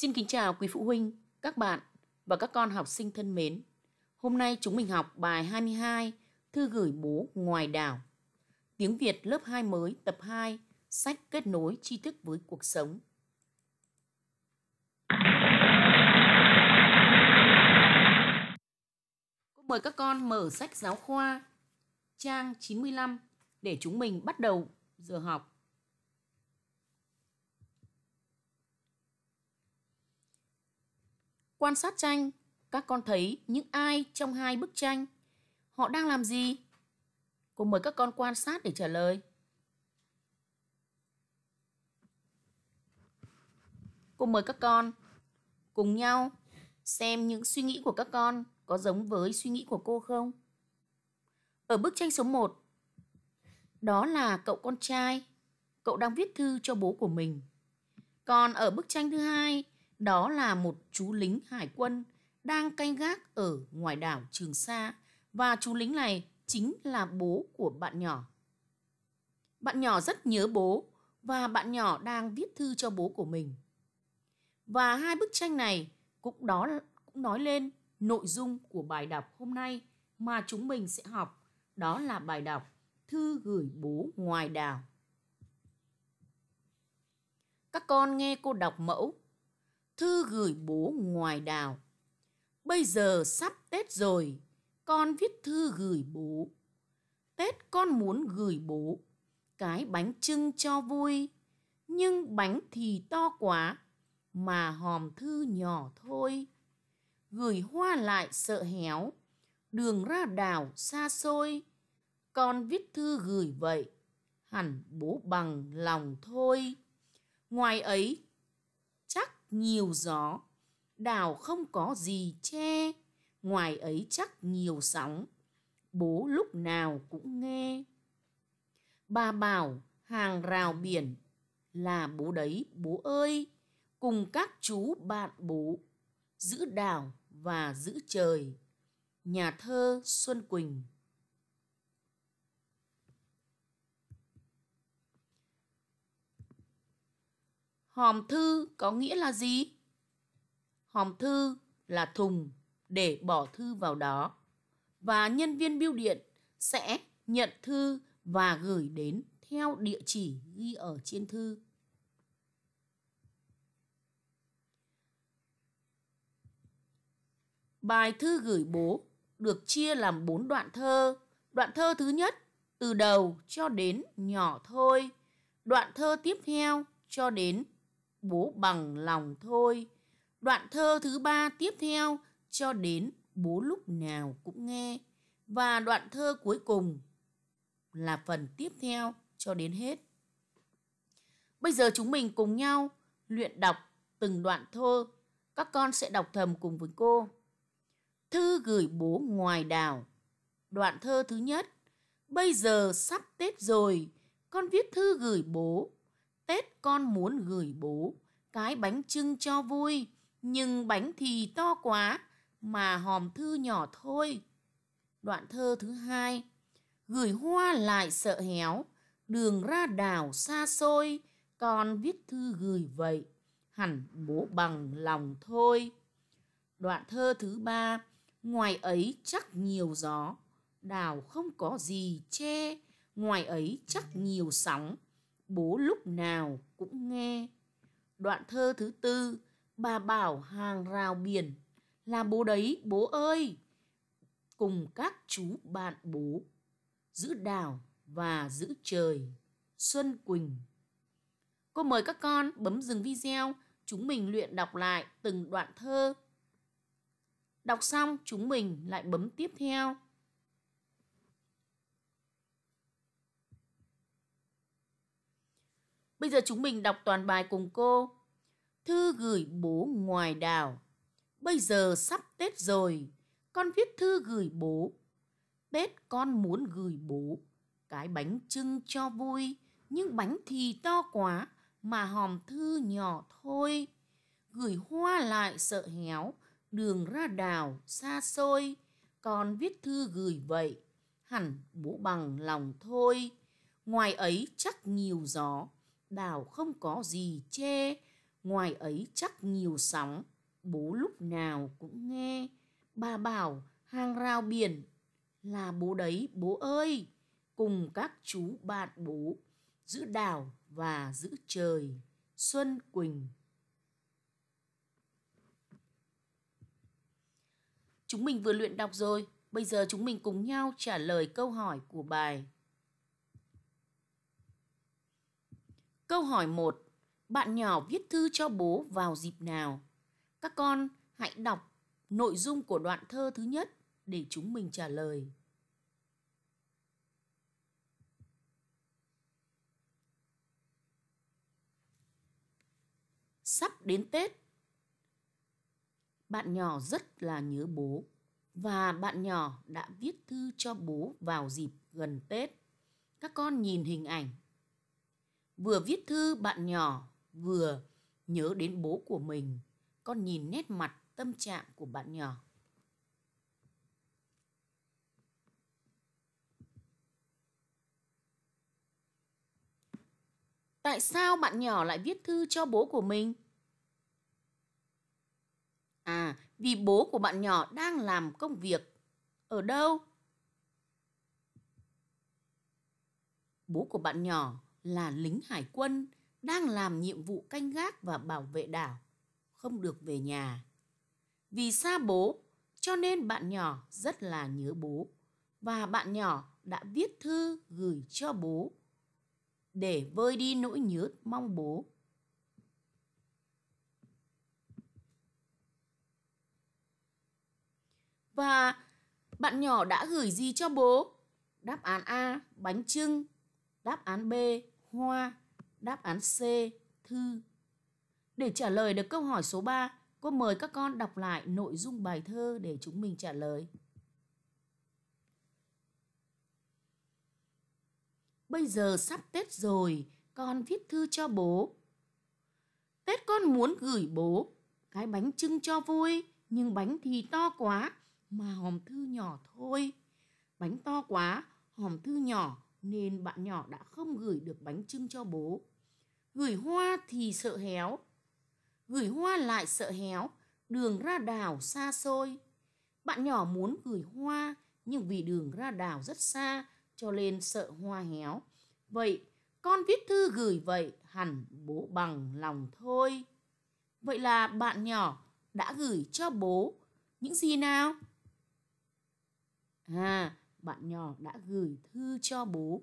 Xin kính chào quý phụ huynh, các bạn và các con học sinh thân mến. Hôm nay chúng mình học bài 22 Thư gửi bố ngoài đảo. Tiếng Việt lớp 2 mới tập 2, sách kết nối tri thức với cuộc sống. Mời các con mở sách giáo khoa trang 95 để chúng mình bắt đầu giờ học. Quan sát tranh, các con thấy những ai trong hai bức tranh? Họ đang làm gì? Cô mời các con quan sát để trả lời. Cô mời các con cùng nhau xem những suy nghĩ của các con có giống với suy nghĩ của cô không? Ở bức tranh số 1, đó là cậu con trai, cậu đang viết thư cho bố của mình. Còn ở bức tranh thứ hai đó là một chú lính hải quân đang canh gác ở ngoài đảo Trường Sa và chú lính này chính là bố của bạn nhỏ. Bạn nhỏ rất nhớ bố và bạn nhỏ đang viết thư cho bố của mình. Và hai bức tranh này cũng đó cũng nói lên nội dung của bài đọc hôm nay mà chúng mình sẽ học, đó là bài đọc Thư gửi bố ngoài đảo. Các con nghe cô đọc mẫu thư gửi bố ngoài đảo. Bây giờ sắp Tết rồi, con viết thư gửi bố. Tết con muốn gửi bố cái bánh trưng cho vui, nhưng bánh thì to quá mà hòm thư nhỏ thôi. Gửi hoa lại sợ héo, đường ra đảo xa xôi. Con viết thư gửi vậy, hẳn bố bằng lòng thôi. Ngoài ấy nhiều gió đảo không có gì che ngoài ấy chắc nhiều sóng bố lúc nào cũng nghe bà bảo hàng rào biển là bố đấy bố ơi cùng các chú bạn bố giữ đảo và giữ trời nhà thơ xuân quỳnh Hòm thư có nghĩa là gì? Hòm thư là thùng để bỏ thư vào đó và nhân viên bưu điện sẽ nhận thư và gửi đến theo địa chỉ ghi ở trên thư. Bài thư gửi bố được chia làm 4 đoạn thơ. Đoạn thơ thứ nhất từ đầu cho đến nhỏ thôi. Đoạn thơ tiếp theo cho đến bố bằng lòng thôi. Đoạn thơ thứ ba tiếp theo cho đến bố lúc nào cũng nghe và đoạn thơ cuối cùng là phần tiếp theo cho đến hết. Bây giờ chúng mình cùng nhau luyện đọc từng đoạn thơ, các con sẽ đọc thầm cùng với cô. Thư gửi bố ngoài đảo. Đoạn thơ thứ nhất. Bây giờ sắp Tết rồi, con viết thư gửi bố Tết con muốn gửi bố cái bánh trưng cho vui, nhưng bánh thì to quá mà hòm thư nhỏ thôi. Đoạn thơ thứ hai, gửi hoa lại sợ héo, đường ra đảo xa xôi, con viết thư gửi vậy, hẳn bố bằng lòng thôi. Đoạn thơ thứ ba, ngoài ấy chắc nhiều gió, đảo không có gì che, ngoài ấy chắc nhiều sóng, bố lúc nào cũng nghe. Đoạn thơ thứ tư, bà bảo hàng rào biển, là bố đấy bố ơi, cùng các chú bạn bố, giữ đảo và giữ trời, Xuân Quỳnh. Cô mời các con bấm dừng video, chúng mình luyện đọc lại từng đoạn thơ. Đọc xong chúng mình lại bấm tiếp theo. Bây giờ chúng mình đọc toàn bài cùng cô. Thư gửi bố ngoài đảo. Bây giờ sắp Tết rồi, con viết thư gửi bố. Tết con muốn gửi bố cái bánh trưng cho vui, nhưng bánh thì to quá mà hòm thư nhỏ thôi. Gửi hoa lại sợ héo, đường ra đảo xa xôi, con viết thư gửi vậy, hẳn bố bằng lòng thôi. Ngoài ấy chắc nhiều gió, đảo không có gì che ngoài ấy chắc nhiều sóng bố lúc nào cũng nghe bà bảo hàng rào biển là bố đấy bố ơi cùng các chú bạn bố giữ đảo và giữ trời xuân quỳnh chúng mình vừa luyện đọc rồi bây giờ chúng mình cùng nhau trả lời câu hỏi của bài Câu hỏi 1. Bạn nhỏ viết thư cho bố vào dịp nào? Các con hãy đọc nội dung của đoạn thơ thứ nhất để chúng mình trả lời. Sắp đến Tết. Bạn nhỏ rất là nhớ bố và bạn nhỏ đã viết thư cho bố vào dịp gần Tết. Các con nhìn hình ảnh Vừa viết thư bạn nhỏ, vừa nhớ đến bố của mình, con nhìn nét mặt tâm trạng của bạn nhỏ. Tại sao bạn nhỏ lại viết thư cho bố của mình? À, vì bố của bạn nhỏ đang làm công việc. Ở đâu? Bố của bạn nhỏ là lính hải quân đang làm nhiệm vụ canh gác và bảo vệ đảo, không được về nhà. Vì xa bố, cho nên bạn nhỏ rất là nhớ bố và bạn nhỏ đã viết thư gửi cho bố để vơi đi nỗi nhớ mong bố. Và bạn nhỏ đã gửi gì cho bố? Đáp án A, bánh trưng. Đáp án B, hoa. Đáp án C, thư. Để trả lời được câu hỏi số 3, cô mời các con đọc lại nội dung bài thơ để chúng mình trả lời. Bây giờ sắp Tết rồi, con viết thư cho bố. Tết con muốn gửi bố cái bánh trưng cho vui, nhưng bánh thì to quá mà hòm thư nhỏ thôi. Bánh to quá, hòm thư nhỏ nên bạn nhỏ đã không gửi được bánh trưng cho bố. Gửi hoa thì sợ héo, gửi hoa lại sợ héo, đường ra đảo xa xôi. Bạn nhỏ muốn gửi hoa nhưng vì đường ra đảo rất xa cho nên sợ hoa héo. Vậy con viết thư gửi vậy hẳn bố bằng lòng thôi. Vậy là bạn nhỏ đã gửi cho bố những gì nào? À, bạn nhỏ đã gửi thư cho bố.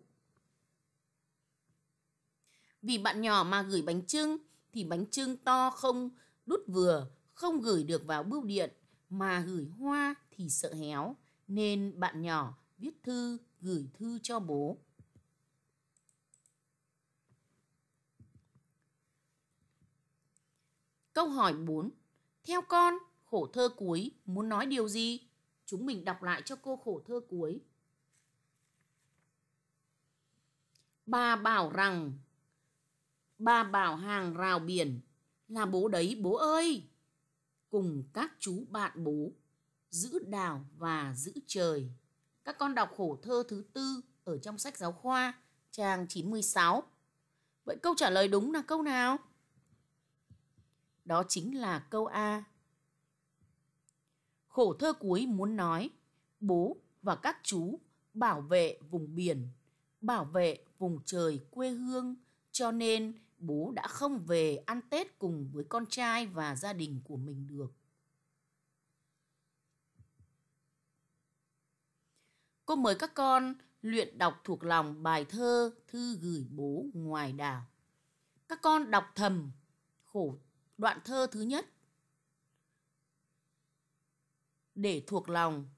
Vì bạn nhỏ mà gửi bánh trưng thì bánh trưng to không đút vừa, không gửi được vào bưu điện mà gửi hoa thì sợ héo nên bạn nhỏ viết thư gửi thư cho bố. Câu hỏi 4. Theo con, khổ thơ cuối muốn nói điều gì? Chúng mình đọc lại cho cô khổ thơ cuối. Bà bảo rằng Bà bảo hàng rào biển Là bố đấy bố ơi Cùng các chú bạn bố Giữ đảo và giữ trời Các con đọc khổ thơ thứ tư Ở trong sách giáo khoa Trang 96 Vậy câu trả lời đúng là câu nào? Đó chính là câu A Khổ thơ cuối muốn nói Bố và các chú bảo vệ vùng biển bảo vệ vùng trời quê hương cho nên bố đã không về ăn Tết cùng với con trai và gia đình của mình được. Cô mời các con luyện đọc thuộc lòng bài thơ Thư gửi bố ngoài đảo. Các con đọc thầm khổ đoạn thơ thứ nhất để thuộc lòng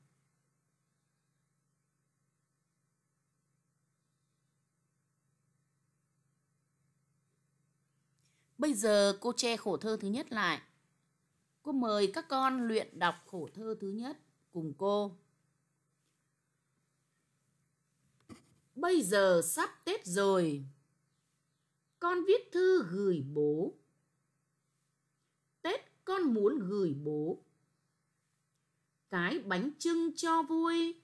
Bây giờ cô che khổ thơ thứ nhất lại. Cô mời các con luyện đọc khổ thơ thứ nhất cùng cô. Bây giờ sắp Tết rồi. Con viết thư gửi bố. Tết con muốn gửi bố. Cái bánh trưng cho vui.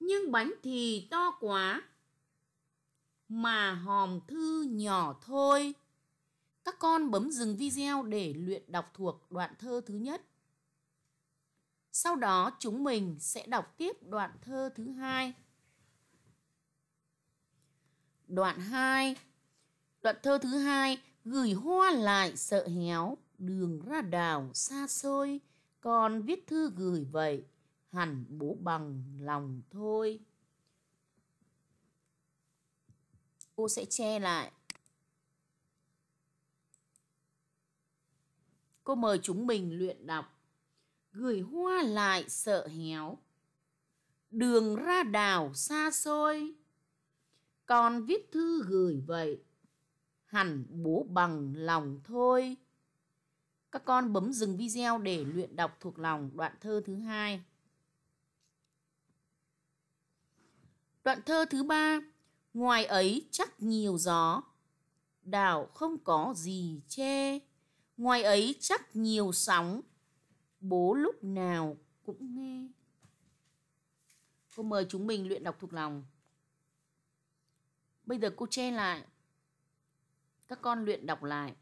Nhưng bánh thì to quá mà hòm thư nhỏ thôi. Các con bấm dừng video để luyện đọc thuộc đoạn thơ thứ nhất. Sau đó chúng mình sẽ đọc tiếp đoạn thơ thứ hai. Đoạn 2 Đoạn thơ thứ hai gửi hoa lại sợ héo, đường ra đảo xa xôi, còn viết thư gửi vậy, hẳn bố bằng lòng thôi. cô sẽ che lại. Cô mời chúng mình luyện đọc. Gửi hoa lại sợ héo. Đường ra đào xa xôi. Con viết thư gửi vậy. Hẳn bố bằng lòng thôi. Các con bấm dừng video để luyện đọc thuộc lòng đoạn thơ thứ hai. Đoạn thơ thứ ba ngoài ấy chắc nhiều gió đảo không có gì che ngoài ấy chắc nhiều sóng bố lúc nào cũng nghe cô mời chúng mình luyện đọc thuộc lòng bây giờ cô che lại các con luyện đọc lại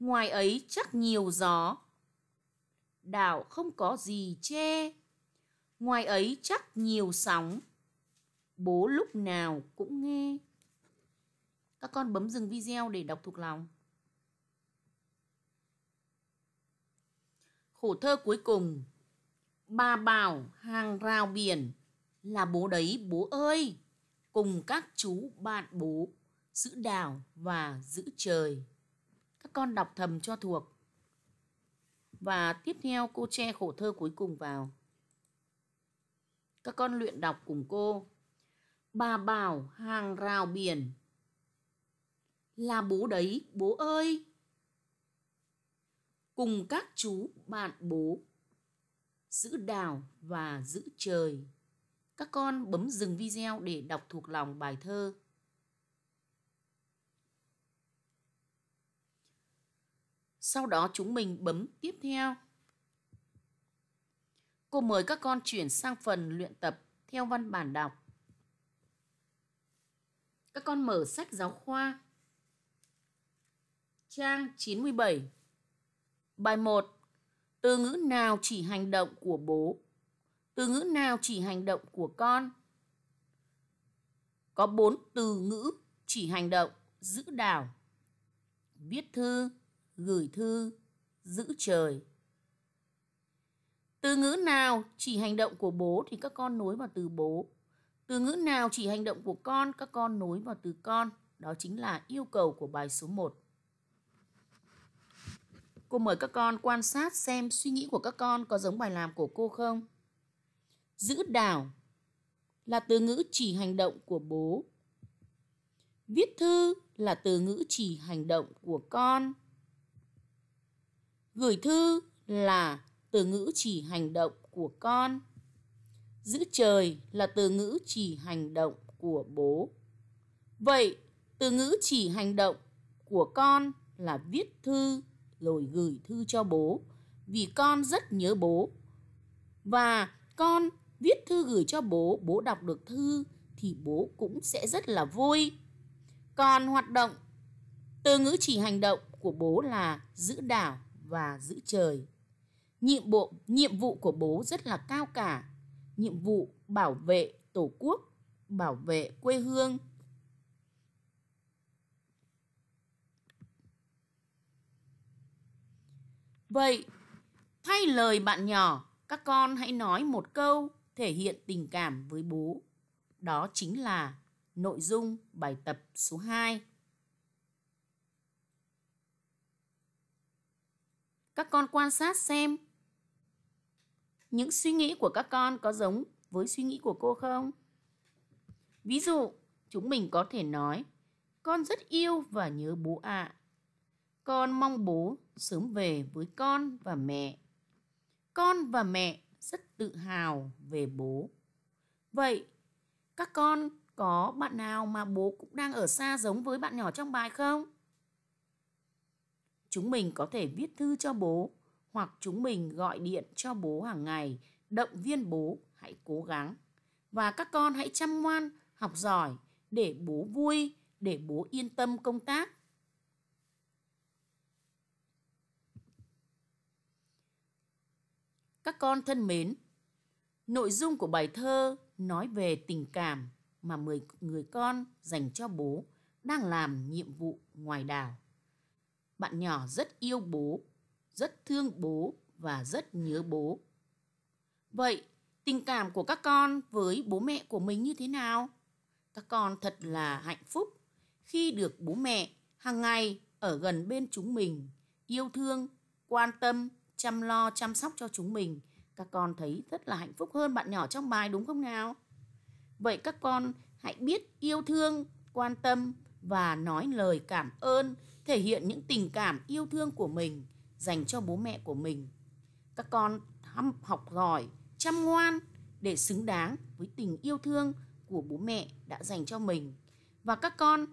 ngoài ấy chắc nhiều gió đảo không có gì che ngoài ấy chắc nhiều sóng bố lúc nào cũng nghe các con bấm dừng video để đọc thuộc lòng khổ thơ cuối cùng bà bảo hàng rào biển là bố đấy bố ơi cùng các chú bạn bố giữ đảo và giữ trời các con đọc thầm cho thuộc và tiếp theo cô che khổ thơ cuối cùng vào các con luyện đọc cùng cô Bà bảo hàng rào biển. Là bố đấy, bố ơi! Cùng các chú bạn bố giữ đảo và giữ trời. Các con bấm dừng video để đọc thuộc lòng bài thơ. Sau đó chúng mình bấm tiếp theo. Cô mời các con chuyển sang phần luyện tập theo văn bản đọc. Các con mở sách giáo khoa trang 97. Bài 1. Từ ngữ nào chỉ hành động của bố? Từ ngữ nào chỉ hành động của con? Có 4 từ ngữ chỉ hành động: giữ đảo, viết thư, gửi thư, giữ trời. Từ ngữ nào chỉ hành động của bố thì các con nối vào từ bố. Từ ngữ nào chỉ hành động của con, các con nối vào từ con. Đó chính là yêu cầu của bài số 1. Cô mời các con quan sát xem suy nghĩ của các con có giống bài làm của cô không. Giữ đảo là từ ngữ chỉ hành động của bố. Viết thư là từ ngữ chỉ hành động của con. Gửi thư là từ ngữ chỉ hành động của con. Giữ trời là từ ngữ chỉ hành động của bố. Vậy, từ ngữ chỉ hành động của con là viết thư rồi gửi thư cho bố vì con rất nhớ bố. Và con viết thư gửi cho bố, bố đọc được thư thì bố cũng sẽ rất là vui. Còn hoạt động từ ngữ chỉ hành động của bố là giữ đảo và giữ trời. Nhiệm bộ nhiệm vụ của bố rất là cao cả nhiệm vụ bảo vệ Tổ quốc, bảo vệ quê hương. Vậy, thay lời bạn nhỏ, các con hãy nói một câu thể hiện tình cảm với bố. Đó chính là nội dung bài tập số 2. Các con quan sát xem những suy nghĩ của các con có giống với suy nghĩ của cô không ví dụ chúng mình có thể nói con rất yêu và nhớ bố ạ à. con mong bố sớm về với con và mẹ con và mẹ rất tự hào về bố vậy các con có bạn nào mà bố cũng đang ở xa giống với bạn nhỏ trong bài không chúng mình có thể viết thư cho bố hoặc chúng mình gọi điện cho bố hàng ngày, động viên bố hãy cố gắng. Và các con hãy chăm ngoan, học giỏi để bố vui, để bố yên tâm công tác. Các con thân mến, nội dung của bài thơ nói về tình cảm mà mười người con dành cho bố đang làm nhiệm vụ ngoài đảo. Bạn nhỏ rất yêu bố rất thương bố và rất nhớ bố. Vậy, tình cảm của các con với bố mẹ của mình như thế nào? Các con thật là hạnh phúc khi được bố mẹ hàng ngày ở gần bên chúng mình, yêu thương, quan tâm, chăm lo, chăm sóc cho chúng mình. Các con thấy rất là hạnh phúc hơn bạn nhỏ trong bài đúng không nào? Vậy các con hãy biết yêu thương, quan tâm và nói lời cảm ơn, thể hiện những tình cảm yêu thương của mình dành cho bố mẹ của mình. Các con học giỏi, chăm ngoan để xứng đáng với tình yêu thương của bố mẹ đã dành cho mình. Và các con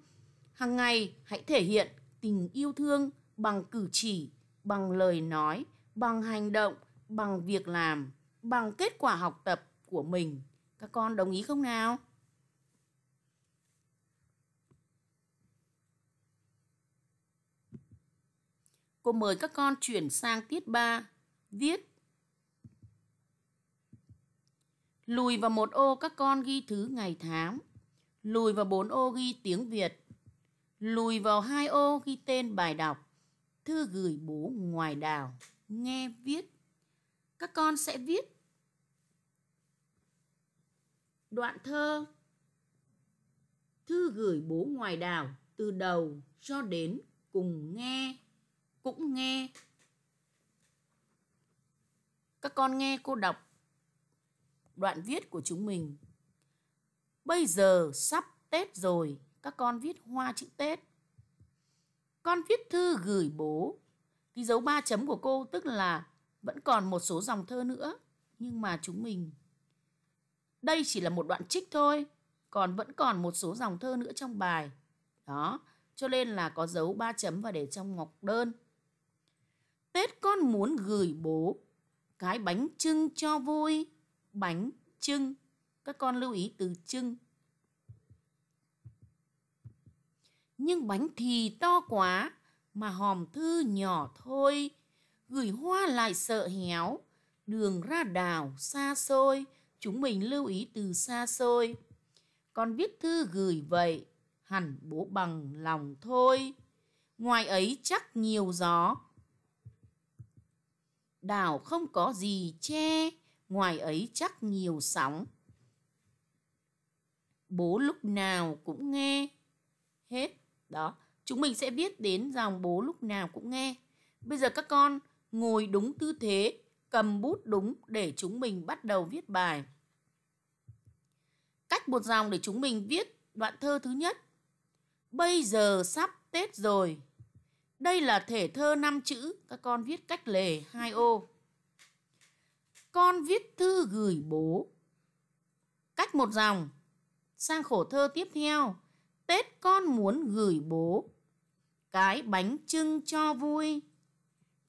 hàng ngày hãy thể hiện tình yêu thương bằng cử chỉ, bằng lời nói, bằng hành động, bằng việc làm, bằng kết quả học tập của mình. Các con đồng ý không nào? Cô mời các con chuyển sang tiết 3, viết. Lùi vào một ô các con ghi thứ ngày tháng. Lùi vào bốn ô ghi tiếng Việt. Lùi vào hai ô ghi tên bài đọc. Thư gửi bố ngoài đảo. Nghe viết. Các con sẽ viết đoạn thơ thư gửi bố ngoài đảo từ đầu cho đến cùng nghe cũng nghe các con nghe cô đọc đoạn viết của chúng mình bây giờ sắp tết rồi các con viết hoa chữ tết con viết thư gửi bố ký dấu ba chấm của cô tức là vẫn còn một số dòng thơ nữa nhưng mà chúng mình đây chỉ là một đoạn trích thôi còn vẫn còn một số dòng thơ nữa trong bài đó cho nên là có dấu ba chấm và để trong ngọc đơn Tết con muốn gửi bố cái bánh trưng cho vui. Bánh trưng. Các con lưu ý từ trưng. Nhưng bánh thì to quá mà hòm thư nhỏ thôi. Gửi hoa lại sợ héo. Đường ra đảo xa xôi. Chúng mình lưu ý từ xa xôi. Con viết thư gửi vậy hẳn bố bằng lòng thôi. Ngoài ấy chắc nhiều gió, đảo không có gì che, ngoài ấy chắc nhiều sóng. Bố lúc nào cũng nghe. Hết. Đó, chúng mình sẽ viết đến dòng bố lúc nào cũng nghe. Bây giờ các con ngồi đúng tư thế, cầm bút đúng để chúng mình bắt đầu viết bài. Cách một dòng để chúng mình viết đoạn thơ thứ nhất. Bây giờ sắp Tết rồi, đây là thể thơ năm chữ, các con viết cách lề hai ô. Con viết thư gửi bố. Cách một dòng. Sang khổ thơ tiếp theo. Tết con muốn gửi bố cái bánh trưng cho vui.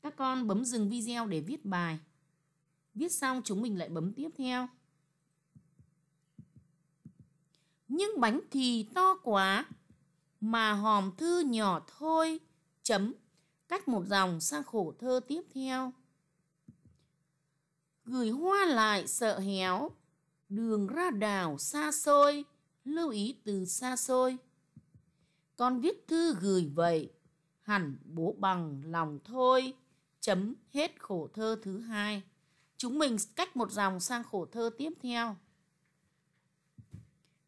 Các con bấm dừng video để viết bài. Viết xong chúng mình lại bấm tiếp theo. nhưng bánh thì to quá mà hòm thư nhỏ thôi chấm cắt một dòng sang khổ thơ tiếp theo gửi hoa lại sợ héo đường ra đảo xa xôi lưu ý từ xa xôi con viết thư gửi vậy hẳn bố bằng lòng thôi chấm hết khổ thơ thứ hai chúng mình cách một dòng sang khổ thơ tiếp theo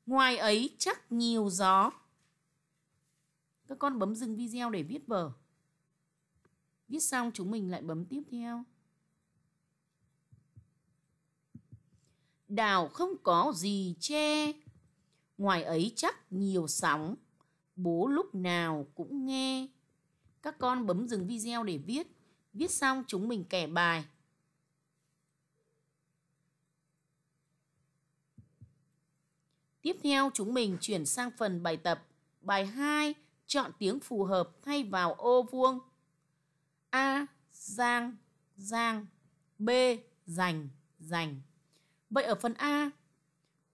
ngoài ấy chắc nhiều gió các con bấm dừng video để viết vở. Viết xong chúng mình lại bấm tiếp theo. Đào không có gì che, ngoài ấy chắc nhiều sóng, bố lúc nào cũng nghe. Các con bấm dừng video để viết, viết xong chúng mình kẻ bài. Tiếp theo chúng mình chuyển sang phần bài tập. Bài 2 chọn tiếng phù hợp thay vào ô vuông. A. Giang, giang. B. Dành, dành. Vậy ở phần A,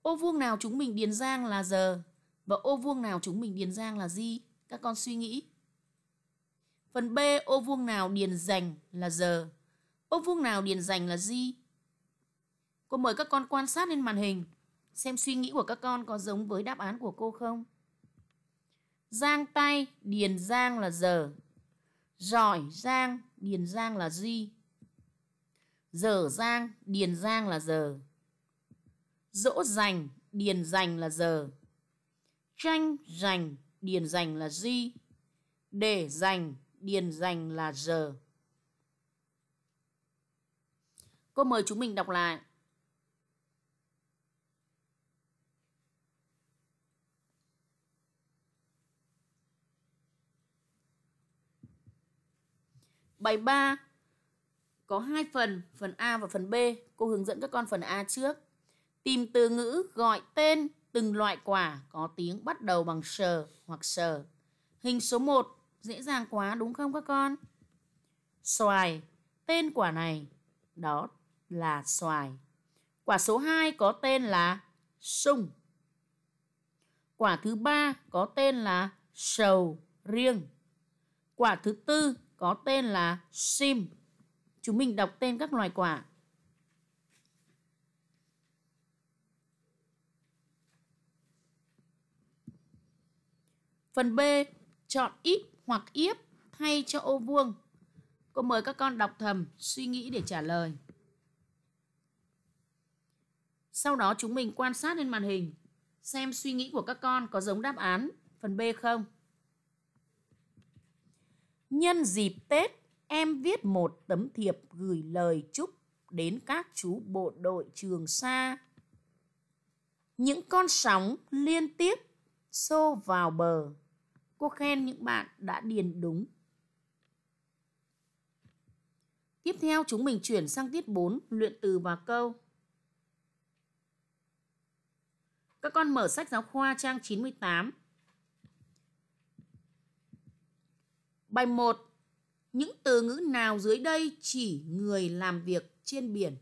ô vuông nào chúng mình điền giang là giờ và ô vuông nào chúng mình điền giang là di? Các con suy nghĩ. Phần B, ô vuông nào điền dành là giờ. Ô vuông nào điền dành là di? Cô mời các con quan sát lên màn hình xem suy nghĩ của các con có giống với đáp án của cô không? Giang tay, điền giang là giờ. Giỏi giang, điền giang là duy. Giờ giang, điền giang là giờ. Dỗ dành, điền dành là giờ. Tranh dành, điền dành là duy. Để dành, điền dành là giờ. Cô mời chúng mình đọc lại. Bài 3 có hai phần, phần A và phần B. Cô hướng dẫn các con phần A trước. Tìm từ ngữ gọi tên từng loại quả có tiếng bắt đầu bằng sờ hoặc sờ. Hình số 1 dễ dàng quá đúng không các con? Xoài, tên quả này đó là xoài. Quả số 2 có tên là sung. Quả thứ ba có tên là sầu riêng. Quả thứ tư có tên là sim. Chúng mình đọc tên các loài quả. Phần B, chọn ít hoặc yếp thay cho ô vuông. Cô mời các con đọc thầm, suy nghĩ để trả lời. Sau đó chúng mình quan sát lên màn hình, xem suy nghĩ của các con có giống đáp án phần B không. Nhân dịp Tết, em viết một tấm thiệp gửi lời chúc đến các chú bộ đội Trường Sa. Những con sóng liên tiếp xô vào bờ. Cô khen những bạn đã điền đúng. Tiếp theo chúng mình chuyển sang tiết 4, luyện từ và câu. Các con mở sách giáo khoa trang 98 Bài 1. Những từ ngữ nào dưới đây chỉ người làm việc trên biển?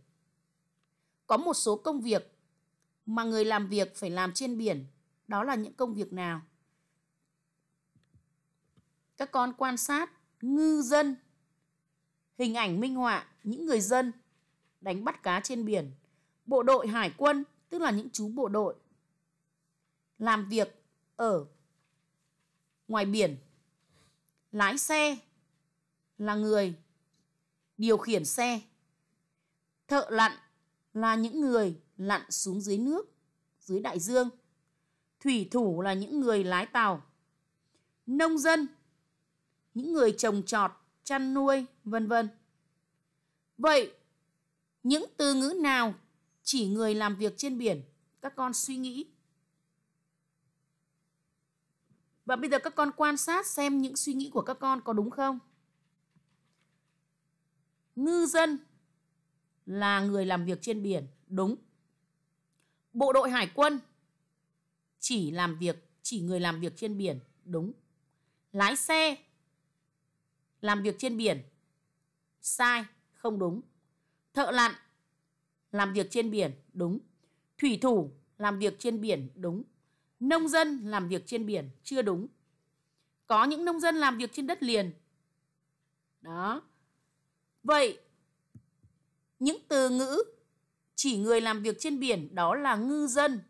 Có một số công việc mà người làm việc phải làm trên biển. Đó là những công việc nào? Các con quan sát ngư dân, hình ảnh minh họa những người dân đánh bắt cá trên biển, bộ đội hải quân, tức là những chú bộ đội làm việc ở ngoài biển lái xe là người điều khiển xe thợ lặn là những người lặn xuống dưới nước dưới đại dương thủy thủ là những người lái tàu nông dân những người trồng trọt chăn nuôi vân vân vậy những từ ngữ nào chỉ người làm việc trên biển các con suy nghĩ và bây giờ các con quan sát xem những suy nghĩ của các con có đúng không? Ngư dân là người làm việc trên biển, đúng. Bộ đội hải quân chỉ làm việc, chỉ người làm việc trên biển, đúng. Lái xe làm việc trên biển, sai, không đúng. Thợ lặn làm việc trên biển, đúng. Thủy thủ làm việc trên biển, đúng nông dân làm việc trên biển chưa đúng có những nông dân làm việc trên đất liền đó vậy những từ ngữ chỉ người làm việc trên biển đó là ngư dân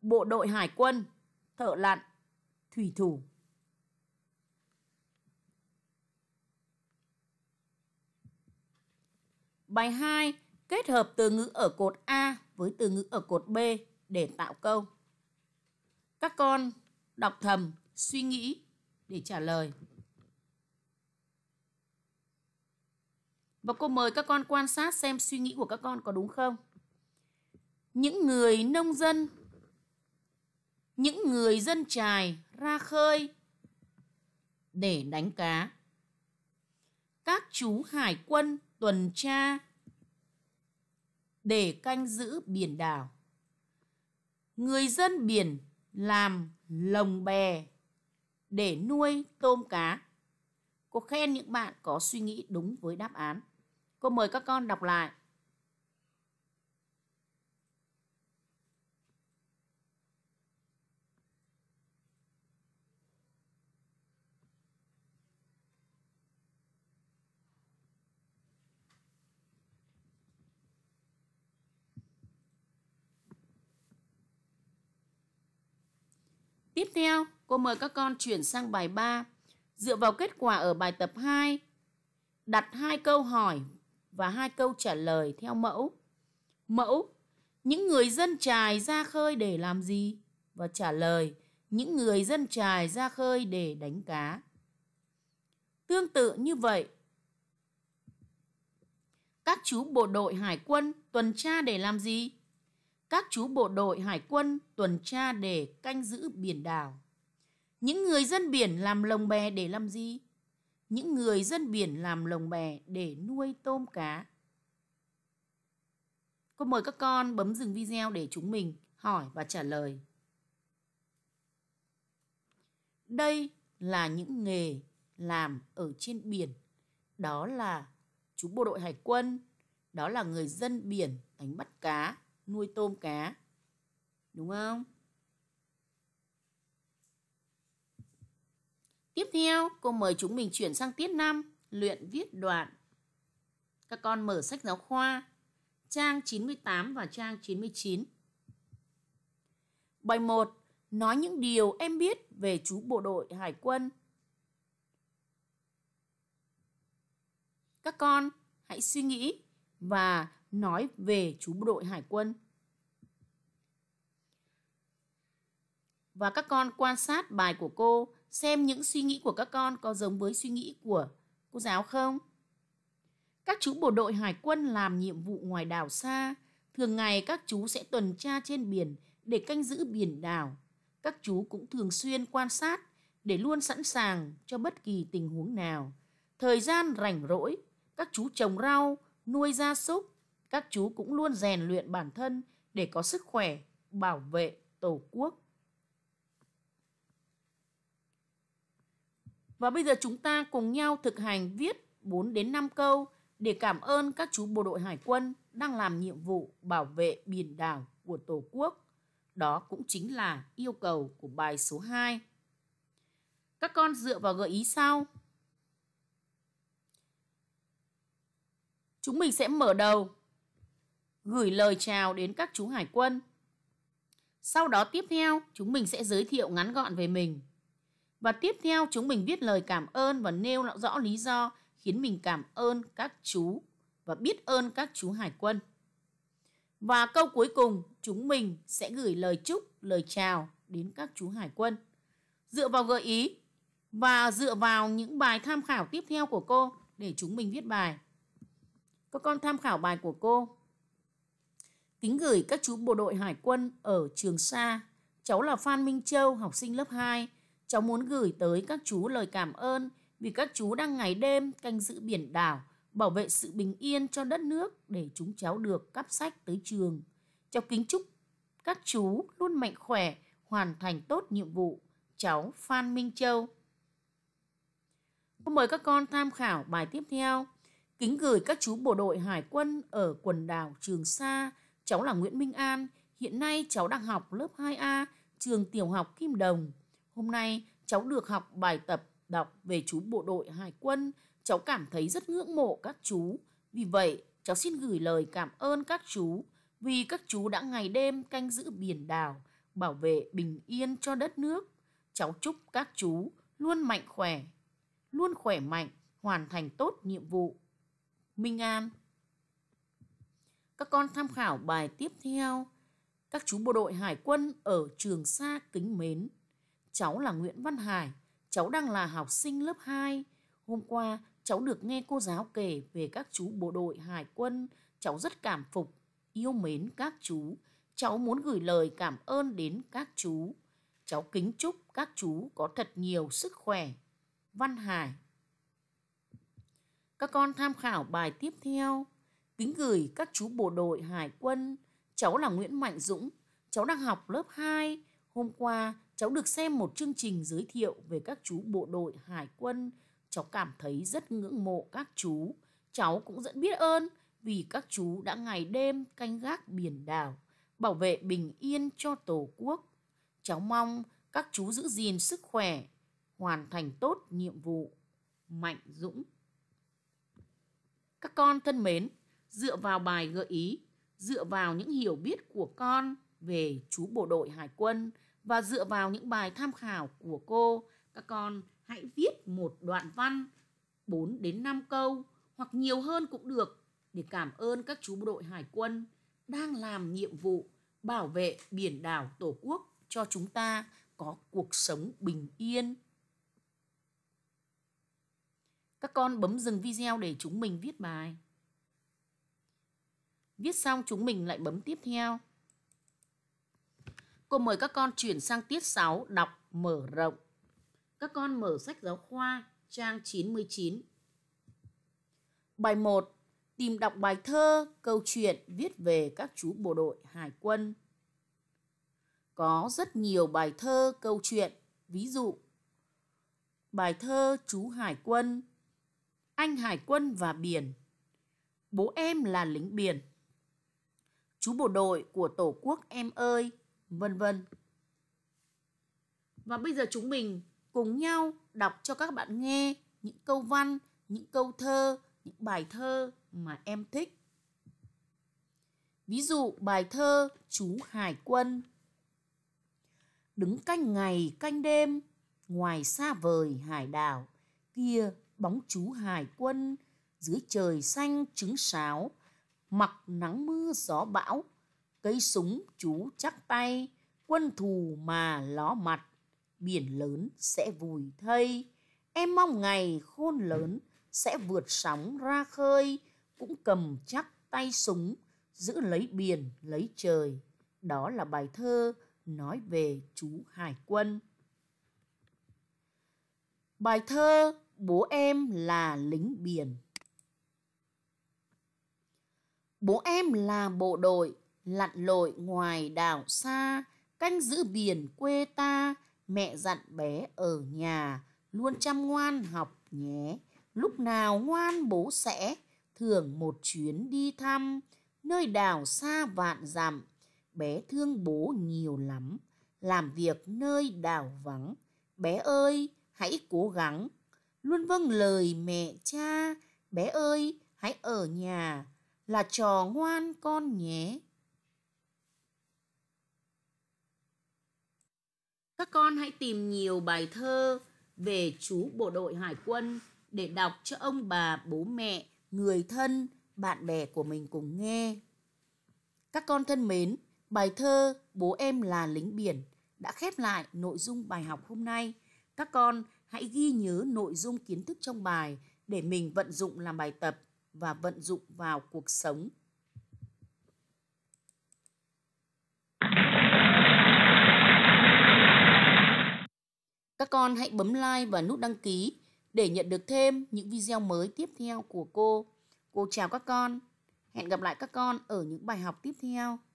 bộ đội hải quân thợ lặn thủy thủ Bài 2, kết hợp từ ngữ ở cột A với từ ngữ ở cột B để tạo câu. Các con đọc thầm, suy nghĩ để trả lời. Và cô mời các con quan sát xem suy nghĩ của các con có đúng không. Những người nông dân, những người dân trài ra khơi để đánh cá. Các chú hải quân tuần tra để canh giữ biển đảo. Người dân biển làm lồng bè để nuôi tôm cá. Cô khen những bạn có suy nghĩ đúng với đáp án. Cô mời các con đọc lại. Tiếp theo, cô mời các con chuyển sang bài 3. Dựa vào kết quả ở bài tập 2, đặt hai câu hỏi và hai câu trả lời theo mẫu. Mẫu: Những người dân trài ra khơi để làm gì? Và trả lời: Những người dân trài ra khơi để đánh cá. Tương tự như vậy, các chú bộ đội hải quân tuần tra để làm gì? các chú bộ đội hải quân tuần tra để canh giữ biển đảo. Những người dân biển làm lồng bè để làm gì? Những người dân biển làm lồng bè để nuôi tôm cá. Cô mời các con bấm dừng video để chúng mình hỏi và trả lời. Đây là những nghề làm ở trên biển. Đó là chú bộ đội hải quân, đó là người dân biển đánh bắt cá, nuôi tôm cá đúng không tiếp theo cô mời chúng mình chuyển sang tiết 5 luyện viết đoạn các con mở sách giáo khoa trang 98 và trang 99 bài 1 nói những điều em biết về chú bộ đội hải quân các con hãy suy nghĩ và nói về chú bộ đội hải quân. Và các con quan sát bài của cô, xem những suy nghĩ của các con có giống với suy nghĩ của cô giáo không? Các chú bộ đội hải quân làm nhiệm vụ ngoài đảo xa, thường ngày các chú sẽ tuần tra trên biển để canh giữ biển đảo. Các chú cũng thường xuyên quan sát để luôn sẵn sàng cho bất kỳ tình huống nào. Thời gian rảnh rỗi, các chú trồng rau, nuôi gia súc, các chú cũng luôn rèn luyện bản thân để có sức khỏe bảo vệ tổ quốc. Và bây giờ chúng ta cùng nhau thực hành viết 4 đến 5 câu để cảm ơn các chú bộ đội hải quân đang làm nhiệm vụ bảo vệ biển đảo của Tổ quốc. Đó cũng chính là yêu cầu của bài số 2. Các con dựa vào gợi ý sau. Chúng mình sẽ mở đầu gửi lời chào đến các chú hải quân. Sau đó tiếp theo, chúng mình sẽ giới thiệu ngắn gọn về mình. Và tiếp theo, chúng mình viết lời cảm ơn và nêu rõ lý do khiến mình cảm ơn các chú và biết ơn các chú hải quân. Và câu cuối cùng, chúng mình sẽ gửi lời chúc, lời chào đến các chú hải quân. Dựa vào gợi ý và dựa vào những bài tham khảo tiếp theo của cô để chúng mình viết bài. Các con tham khảo bài của cô kính gửi các chú bộ đội hải quân ở Trường Sa. Cháu là Phan Minh Châu, học sinh lớp 2. Cháu muốn gửi tới các chú lời cảm ơn vì các chú đang ngày đêm canh giữ biển đảo, bảo vệ sự bình yên cho đất nước để chúng cháu được cắp sách tới trường. Cháu kính chúc các chú luôn mạnh khỏe, hoàn thành tốt nhiệm vụ. Cháu Phan Minh Châu. Cô mời các con tham khảo bài tiếp theo. Kính gửi các chú bộ đội hải quân ở quần đảo Trường Sa – Cháu là Nguyễn Minh An, hiện nay cháu đang học lớp 2A, trường tiểu học Kim Đồng. Hôm nay cháu được học bài tập đọc về chú bộ đội Hải quân. Cháu cảm thấy rất ngưỡng mộ các chú. Vì vậy, cháu xin gửi lời cảm ơn các chú vì các chú đã ngày đêm canh giữ biển đảo, bảo vệ bình yên cho đất nước. Cháu chúc các chú luôn mạnh khỏe, luôn khỏe mạnh, hoàn thành tốt nhiệm vụ. Minh An các con tham khảo bài tiếp theo. Các chú bộ đội hải quân ở Trường Sa kính mến. Cháu là Nguyễn Văn Hải, cháu đang là học sinh lớp 2. Hôm qua cháu được nghe cô giáo kể về các chú bộ đội hải quân, cháu rất cảm phục, yêu mến các chú. Cháu muốn gửi lời cảm ơn đến các chú. Cháu kính chúc các chú có thật nhiều sức khỏe. Văn Hải các con tham khảo bài tiếp theo. Kính gửi các chú bộ đội hải quân, cháu là Nguyễn Mạnh Dũng, cháu đang học lớp 2. Hôm qua cháu được xem một chương trình giới thiệu về các chú bộ đội hải quân. Cháu cảm thấy rất ngưỡng mộ các chú. Cháu cũng rất biết ơn vì các chú đã ngày đêm canh gác biển đảo, bảo vệ bình yên cho Tổ quốc. Cháu mong các chú giữ gìn sức khỏe, hoàn thành tốt nhiệm vụ. Mạnh Dũng Các con thân mến, dựa vào bài gợi ý, dựa vào những hiểu biết của con về chú bộ đội hải quân và dựa vào những bài tham khảo của cô, các con hãy viết một đoạn văn 4 đến 5 câu hoặc nhiều hơn cũng được để cảm ơn các chú bộ đội hải quân đang làm nhiệm vụ bảo vệ biển đảo Tổ quốc cho chúng ta có cuộc sống bình yên. Các con bấm dừng video để chúng mình viết bài. Viết xong chúng mình lại bấm tiếp theo. Cô mời các con chuyển sang tiết 6 đọc mở rộng. Các con mở sách giáo khoa trang 99. Bài 1. Tìm đọc bài thơ, câu chuyện viết về các chú bộ đội hải quân. Có rất nhiều bài thơ, câu chuyện, ví dụ Bài thơ Chú Hải quân, Anh Hải quân và Biển, Bố em là lính biển, chú bộ đội của tổ quốc em ơi, vân vân. Và bây giờ chúng mình cùng nhau đọc cho các bạn nghe những câu văn, những câu thơ, những bài thơ mà em thích. Ví dụ bài thơ Chú Hải Quân. Đứng canh ngày canh đêm, ngoài xa vời hải đảo, kia bóng chú Hải Quân, dưới trời xanh trứng sáo, mặc nắng mưa gió bão cây súng chú chắc tay quân thù mà ló mặt biển lớn sẽ vùi thây em mong ngày khôn lớn sẽ vượt sóng ra khơi cũng cầm chắc tay súng giữ lấy biển lấy trời đó là bài thơ nói về chú hải quân bài thơ bố em là lính biển Bố em là bộ đội, lặn lội ngoài đảo xa, canh giữ biển quê ta, mẹ dặn bé ở nhà, luôn chăm ngoan học nhé. Lúc nào ngoan bố sẽ thường một chuyến đi thăm, nơi đảo xa vạn dặm. Bé thương bố nhiều lắm, làm việc nơi đảo vắng. Bé ơi, hãy cố gắng, luôn vâng lời mẹ cha. Bé ơi, hãy ở nhà, là trò ngoan con nhé. Các con hãy tìm nhiều bài thơ về chú bộ đội hải quân để đọc cho ông bà, bố mẹ, người thân, bạn bè của mình cùng nghe. Các con thân mến, bài thơ Bố em là lính biển đã khép lại nội dung bài học hôm nay. Các con hãy ghi nhớ nội dung kiến thức trong bài để mình vận dụng làm bài tập và vận dụng vào cuộc sống. Các con hãy bấm like và nút đăng ký để nhận được thêm những video mới tiếp theo của cô. Cô chào các con. Hẹn gặp lại các con ở những bài học tiếp theo.